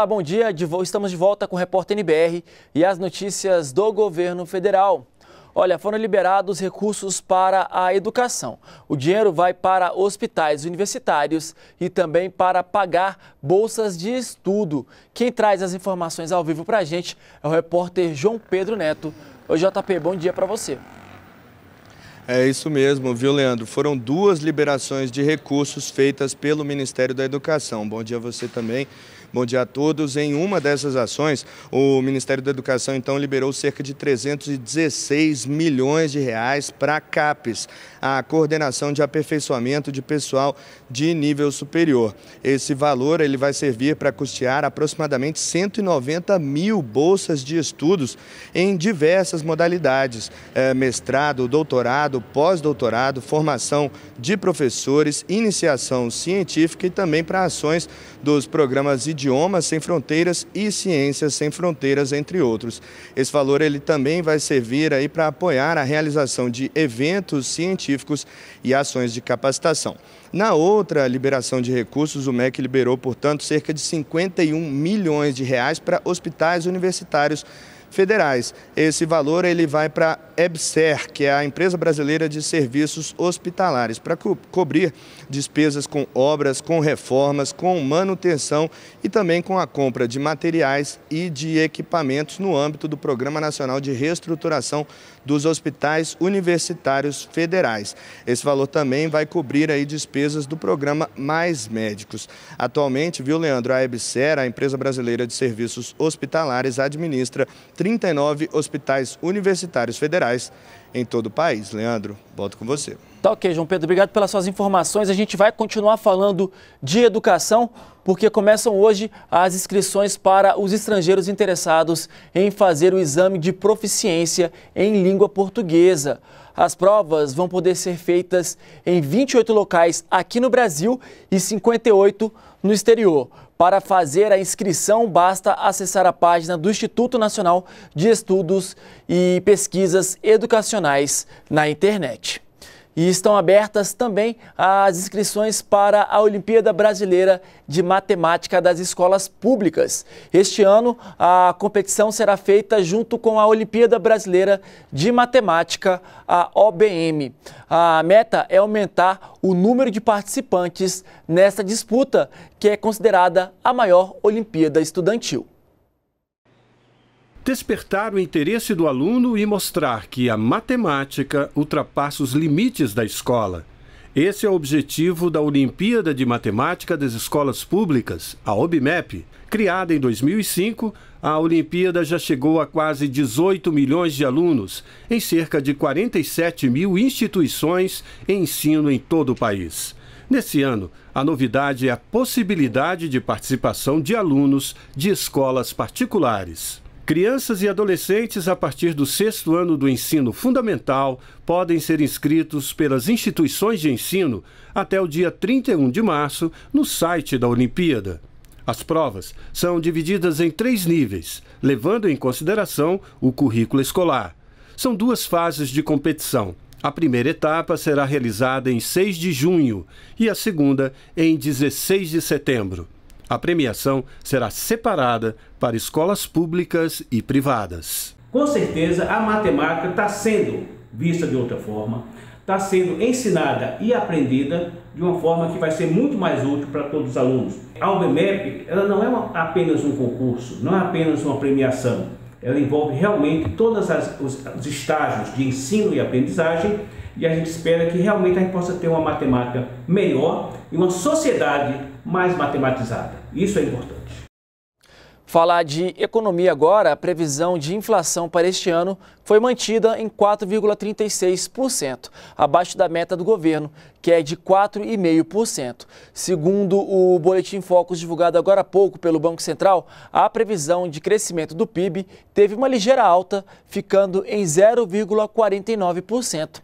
Olá, bom dia. Estamos de volta com o Repórter NBR e as notícias do governo federal. Olha, foram liberados recursos para a educação. O dinheiro vai para hospitais universitários e também para pagar bolsas de estudo. Quem traz as informações ao vivo para a gente é o repórter João Pedro Neto. Oi, JP, bom dia para você. É isso mesmo, viu, Leandro? Foram duas liberações de recursos feitas pelo Ministério da Educação. Bom dia a você também. Bom dia a todos. Em uma dessas ações, o Ministério da Educação então liberou cerca de 316 milhões de reais para a CAPES, a Coordenação de Aperfeiçoamento de Pessoal de Nível Superior. Esse valor ele vai servir para custear aproximadamente 190 mil bolsas de estudos em diversas modalidades, é, mestrado, doutorado, pós-doutorado, formação de professores, iniciação científica e também para ações dos programas Idiomas Sem Fronteiras e Ciências Sem Fronteiras, entre outros. Esse valor ele também vai servir aí para apoiar a realização de eventos científicos e ações de capacitação. Na outra liberação de recursos, o MEC liberou, portanto, cerca de 51 milhões de reais para hospitais universitários federais. Esse valor ele vai para EBSER, que é a Empresa Brasileira de Serviços Hospitalares, para co cobrir despesas com obras, com reformas, com manutenção e também com a compra de materiais e de equipamentos no âmbito do Programa Nacional de Reestruturação dos Hospitais Universitários Federais. Esse valor também vai cobrir aí despesas do programa Mais Médicos. Atualmente, viu, Leandro, a EBSER, a Empresa Brasileira de Serviços Hospitalares, administra 39 hospitais universitários federais sociais em todo o país. Leandro, volto com você. Tá ok, João Pedro, obrigado pelas suas informações. A gente vai continuar falando de educação, porque começam hoje as inscrições para os estrangeiros interessados em fazer o exame de proficiência em língua portuguesa. As provas vão poder ser feitas em 28 locais aqui no Brasil e 58 no exterior. Para fazer a inscrição, basta acessar a página do Instituto Nacional de Estudos e Pesquisas Educacionais na internet. E estão abertas também as inscrições para a Olimpíada Brasileira de Matemática das Escolas Públicas. Este ano, a competição será feita junto com a Olimpíada Brasileira de Matemática, a OBM. A meta é aumentar o número de participantes nessa disputa, que é considerada a maior Olimpíada estudantil despertar o interesse do aluno e mostrar que a matemática ultrapassa os limites da escola. Esse é o objetivo da Olimpíada de Matemática das Escolas Públicas, a OBMEP. Criada em 2005, a Olimpíada já chegou a quase 18 milhões de alunos, em cerca de 47 mil instituições e ensino em todo o país. Nesse ano, a novidade é a possibilidade de participação de alunos de escolas particulares. Crianças e adolescentes a partir do sexto ano do ensino fundamental podem ser inscritos pelas instituições de ensino até o dia 31 de março no site da Olimpíada. As provas são divididas em três níveis, levando em consideração o currículo escolar. São duas fases de competição. A primeira etapa será realizada em 6 de junho e a segunda em 16 de setembro. A premiação será separada para escolas públicas e privadas. Com certeza, a matemática está sendo vista de outra forma, está sendo ensinada e aprendida de uma forma que vai ser muito mais útil para todos os alunos. A UBMEP ela não é uma, apenas um concurso, não é apenas uma premiação. Ela envolve realmente todos os estágios de ensino e aprendizagem e a gente espera que realmente a gente possa ter uma matemática melhor e uma sociedade mais matematizada. Isso é importante. Falar de economia agora, a previsão de inflação para este ano foi mantida em 4,36%, abaixo da meta do governo, que é de 4,5%. Segundo o Boletim Focus divulgado agora há pouco pelo Banco Central, a previsão de crescimento do PIB teve uma ligeira alta, ficando em 0,49%.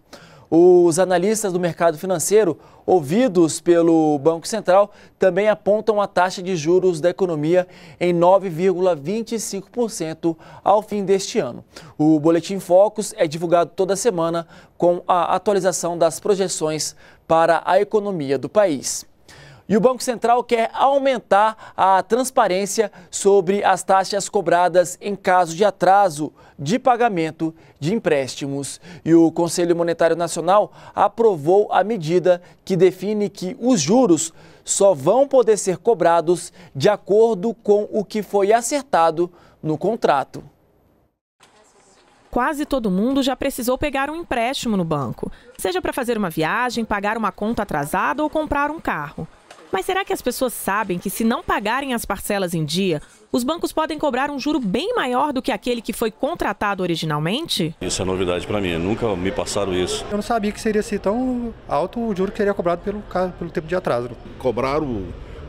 Os analistas do mercado financeiro, ouvidos pelo Banco Central, também apontam a taxa de juros da economia em 9,25% ao fim deste ano. O Boletim Focus é divulgado toda semana com a atualização das projeções para a economia do país. E o Banco Central quer aumentar a transparência sobre as taxas cobradas em caso de atraso de pagamento de empréstimos. E o Conselho Monetário Nacional aprovou a medida que define que os juros só vão poder ser cobrados de acordo com o que foi acertado no contrato. Quase todo mundo já precisou pegar um empréstimo no banco, seja para fazer uma viagem, pagar uma conta atrasada ou comprar um carro. Mas será que as pessoas sabem que, se não pagarem as parcelas em dia, os bancos podem cobrar um juro bem maior do que aquele que foi contratado originalmente? Isso é novidade para mim, nunca me passaram isso. Eu não sabia que seria assim tão alto o juro que seria cobrado pelo, pelo tempo de atraso. Cobraram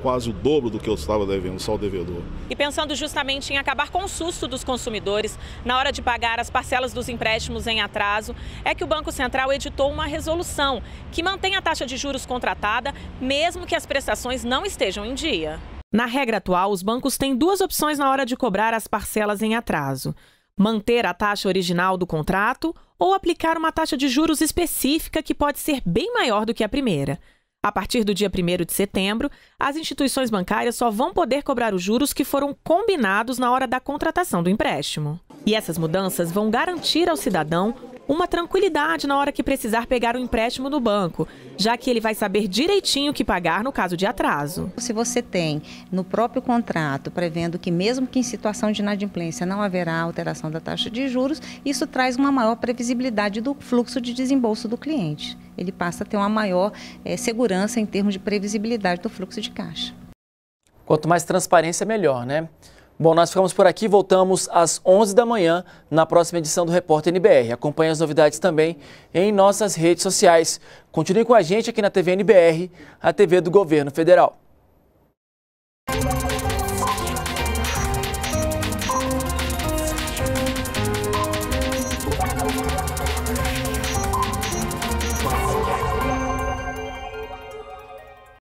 quase o dobro do que eu estava devendo, só o devedor. E pensando justamente em acabar com o susto dos consumidores na hora de pagar as parcelas dos empréstimos em atraso, é que o Banco Central editou uma resolução que mantém a taxa de juros contratada, mesmo que as prestações não estejam em dia. Na regra atual, os bancos têm duas opções na hora de cobrar as parcelas em atraso: manter a taxa original do contrato ou aplicar uma taxa de juros específica que pode ser bem maior do que a primeira. A partir do dia 1 de setembro, as instituições bancárias só vão poder cobrar os juros que foram combinados na hora da contratação do empréstimo. E essas mudanças vão garantir ao cidadão uma tranquilidade na hora que precisar pegar o empréstimo no banco, já que ele vai saber direitinho o que pagar no caso de atraso. Se você tem no próprio contrato prevendo que mesmo que em situação de inadimplência não haverá alteração da taxa de juros, isso traz uma maior previsibilidade do fluxo de desembolso do cliente ele passa a ter uma maior é, segurança em termos de previsibilidade do fluxo de caixa. Quanto mais transparência, melhor, né? Bom, nós ficamos por aqui, voltamos às 11 da manhã na próxima edição do Repórter NBR. Acompanhe as novidades também em nossas redes sociais. Continue com a gente aqui na TV NBR, a TV do Governo Federal.